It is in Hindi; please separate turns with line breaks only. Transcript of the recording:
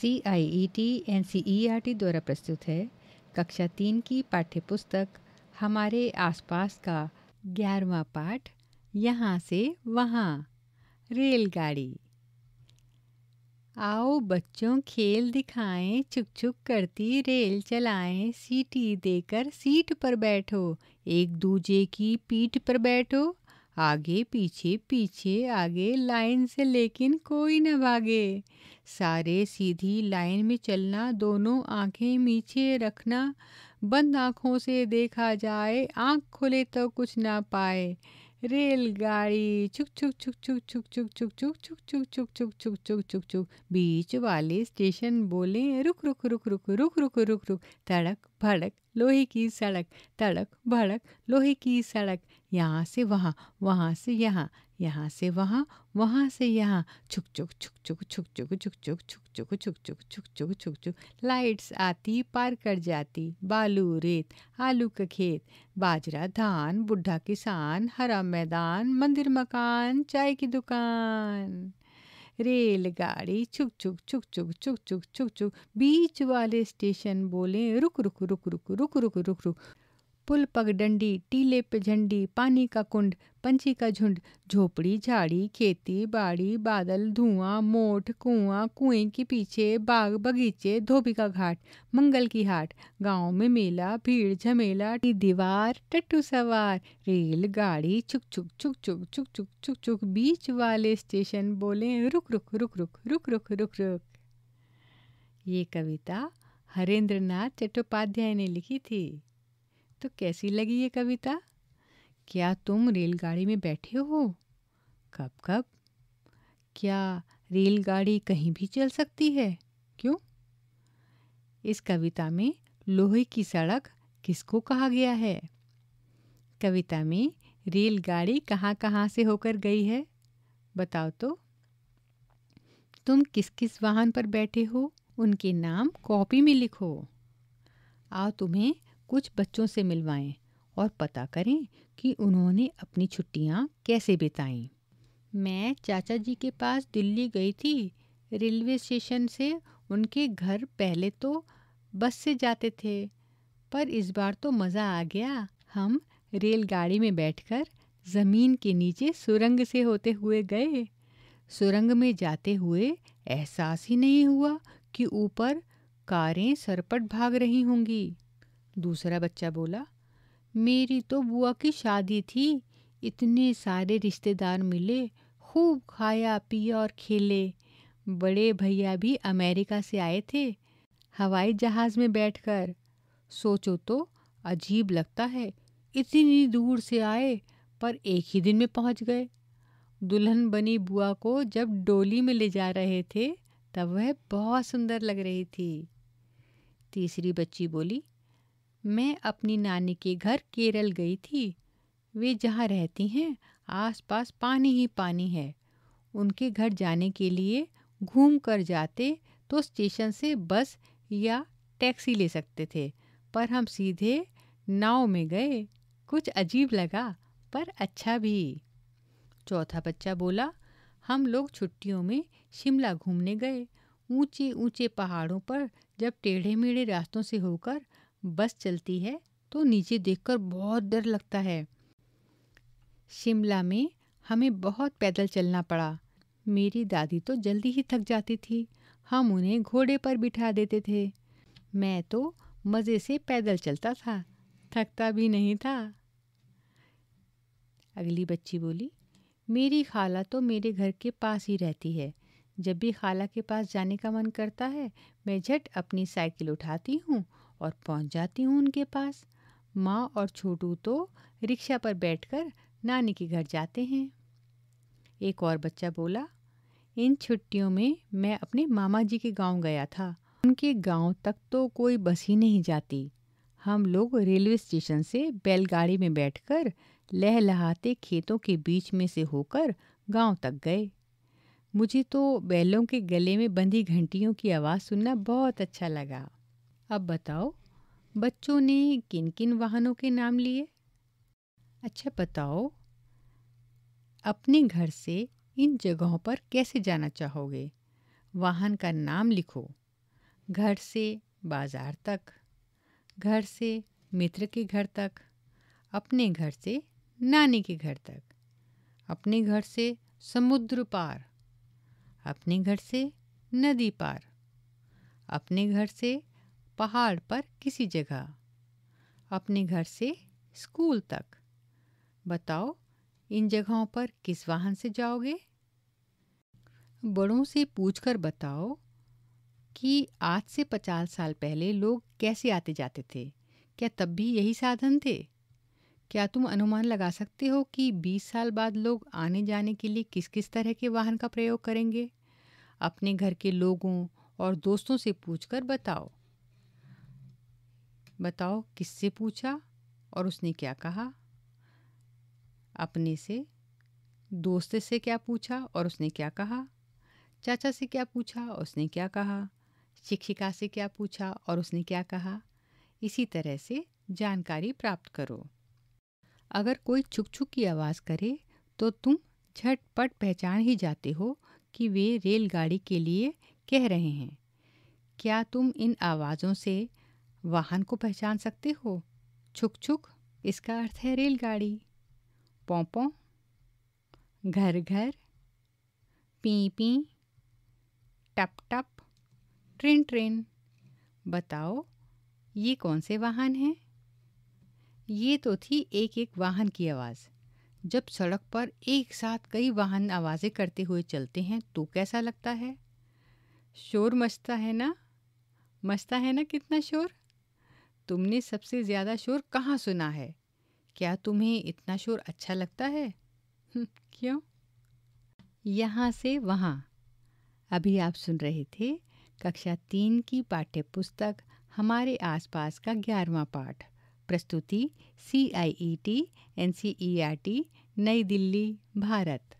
C I E T N C E R T द्वारा प्रस्तुत है कक्षा तीन की पाठ्य पुस्तक हमारे आसपास का ग्यारहवा पाठ यहाँ से वहाँ रेलगाड़ी आओ बच्चों खेल दिखाएं छुक छुक करती रेल चलाएं सीटी देकर सीट पर बैठो एक दूजे की पीठ पर बैठो आगे पीछे पीछे आगे लाइन से लेकिन कोई न भागे सारे सीधी लाइन में चलना दोनों आंखें मीचे रखना बंद आँखों से देखा जाए आंख खुले तो कुछ ना पाए रेलगाड़ी छुक छुक छुक छुक छुक छुक छुक छुक छुक छुक छुक छुक छुक छुक छुक छुक बीच वाले स्टेशन बोले रुक रुक रुक रुक रुक रुक रुक रुक तड़क भड़क लोहे की सड़क तड़क भड़क लोहे की सड़क यहाँ से वहाँ वहाँ से यहाँ यहाँ से वहाँ वहाँ से यहाँ छुक छुक छुक छुक छुक छुक छुक छुक छुक छुक छुक छुक छुक छुक छुक छुक लाइट्स आती पार कर जाती बालू रेत आलू का खेत बाजरा धान बुढ़ा किसान हरा मैदान मंदिर मकान चाय की दुकान रेलगाड़ी छुक छुक छुक छुक छुक छुक छुक छुक बीच वाले स्टेशन बोले रुक रुक रुक रुक रुक रुक रुक रुक पुल पगडंडी टीले पे झंडी पानी का कुंड पंछी का झुंड झोपड़ी झाड़ी खेती बाड़ी बादल धुआं मोठ कुआं कुएं के पीछे बाग बगीचे धोबी का घाट मंगल की हाट गांव में मेला भीड़ झमेला दीवार टट्टू सवार रेल गाड़ी चुक चुक चुक चुक चुक चुक चुक चुक बीच वाले स्टेशन बोले रुक रुक रुक रुक रुक रुक रुक रुक ये कविता हरेंद्रनाथ चट्टोपाध्याय ने लिखी थी तो कैसी लगी ये कविता क्या तुम रेलगाड़ी में बैठे हो कब कब क्या रेलगाड़ी कहीं भी चल सकती है क्यों इस कविता में लोहे की सड़क किसको कहा गया है कविता में रेलगाड़ी कहाँ कहाँ से होकर गई है बताओ तो तुम किस किस वाहन पर बैठे हो उनके नाम कॉपी में लिखो आओ तुम्हें कुछ बच्चों से मिलवाएं और पता करें कि उन्होंने अपनी छुट्टियाँ कैसे बिताई मैं चाचा जी के पास दिल्ली गई थी रेलवे स्टेशन से उनके घर पहले तो बस से जाते थे पर इस बार तो मज़ा आ गया हम रेलगाड़ी में बैठकर ज़मीन के नीचे सुरंग से होते हुए गए सुरंग में जाते हुए एहसास ही नहीं हुआ कि ऊपर कारें सरपट भाग रही होंगी दूसरा बच्चा बोला मेरी तो बुआ की शादी थी इतने सारे रिश्तेदार मिले खूब खाया पिया और खेले बड़े भैया भी अमेरिका से आए थे हवाई जहाज़ में बैठकर सोचो तो अजीब लगता है इतनी दूर से आए पर एक ही दिन में पहुंच गए दुल्हन बनी बुआ को जब डोली में ले जा रहे थे तब वह बहुत सुंदर लग रही थी तीसरी बच्ची बोली मैं अपनी नानी के घर केरल गई थी वे जहाँ रहती हैं आसपास पानी ही पानी है उनके घर जाने के लिए घूम कर जाते तो स्टेशन से बस या टैक्सी ले सकते थे पर हम सीधे नाव में गए कुछ अजीब लगा पर अच्छा भी चौथा बच्चा बोला हम लोग छुट्टियों में शिमला घूमने गए ऊंचे ऊंचे पहाड़ों पर जब टेढ़े मेढ़े रास्तों से होकर बस चलती है तो नीचे देखकर बहुत डर लगता है शिमला में हमें बहुत पैदल चलना पड़ा मेरी दादी तो जल्दी ही थक जाती थी हम उन्हें घोड़े पर बिठा देते थे मैं तो मज़े से पैदल चलता था थकता भी नहीं था अगली बच्ची बोली मेरी खाला तो मेरे घर के पास ही रहती है जब भी खाला के पास जाने का मन करता है मैं झट अपनी साइकिल उठाती हूँ और पहुंच जाती हूँ उनके पास माँ और छोटू तो रिक्शा पर बैठकर नानी के घर जाते हैं एक और बच्चा बोला इन छुट्टियों में मैं अपने मामा जी के गांव गया था उनके गांव तक तो कोई बस ही नहीं जाती हम लोग रेलवे स्टेशन से बैलगाड़ी में बैठकर लहलहाते खेतों के बीच में से होकर गांव तक गए मुझे तो बैलों के गले में बंधी घंटियों की आवाज़ सुनना बहुत अच्छा लगा अब बताओ बच्चों ने किन किन वाहनों के नाम लिए अच्छा बताओ अपने घर से इन जगहों पर कैसे जाना चाहोगे वाहन का नाम लिखो घर से बाजार तक घर से मित्र के घर तक अपने घर से नानी के घर तक अपने घर से समुद्र पार अपने घर से नदी पार अपने घर से पहाड़ पर किसी जगह अपने घर से स्कूल तक बताओ इन जगहों पर किस वाहन से जाओगे बड़ों से पूछकर बताओ कि आज से पचास साल पहले लोग कैसे आते जाते थे क्या तब भी यही साधन थे क्या तुम अनुमान लगा सकते हो कि 20 साल बाद लोग आने जाने के लिए किस किस तरह के वाहन का प्रयोग करेंगे अपने घर के लोगों और दोस्तों से पूछकर बताओ बताओ किससे पूछा और उसने क्या कहा अपने से दोस्त से क्या पूछा और उसने क्या कहा चाचा से क्या पूछा और उसने क्या कहा शिक्षिका से क्या पूछा और उसने क्या कहा इसी तरह से जानकारी प्राप्त करो अगर कोई छुक छुक की आवाज़ करे तो तुम झटपट पहचान ही जाते हो कि वे रेलगाड़ी के लिए कह रहे हैं क्या तुम इन आवाज़ों से वाहन को पहचान सकते हो छुक छुक इसका अर्थ है रेलगाड़ी पोंपों घर घर पी पी टप टप ट्रेन ट्रेन बताओ ये कौन से वाहन हैं ये तो थी एक एक वाहन की आवाज़ जब सड़क पर एक साथ कई वाहन आवाज़ें करते हुए चलते हैं तो कैसा लगता है शोर मचता है ना मचता है ना कितना शोर तुमने सबसे ज़्यादा शोर कहाँ सुना है क्या तुम्हें इतना शोर अच्छा लगता है हम्म, क्यों यहाँ से वहाँ अभी आप सुन रहे थे कक्षा तीन की पाठ्य पुस्तक हमारे आसपास का ग्यारहवा पाठ प्रस्तुति C I E T N C E R T Nai Delhi Bharat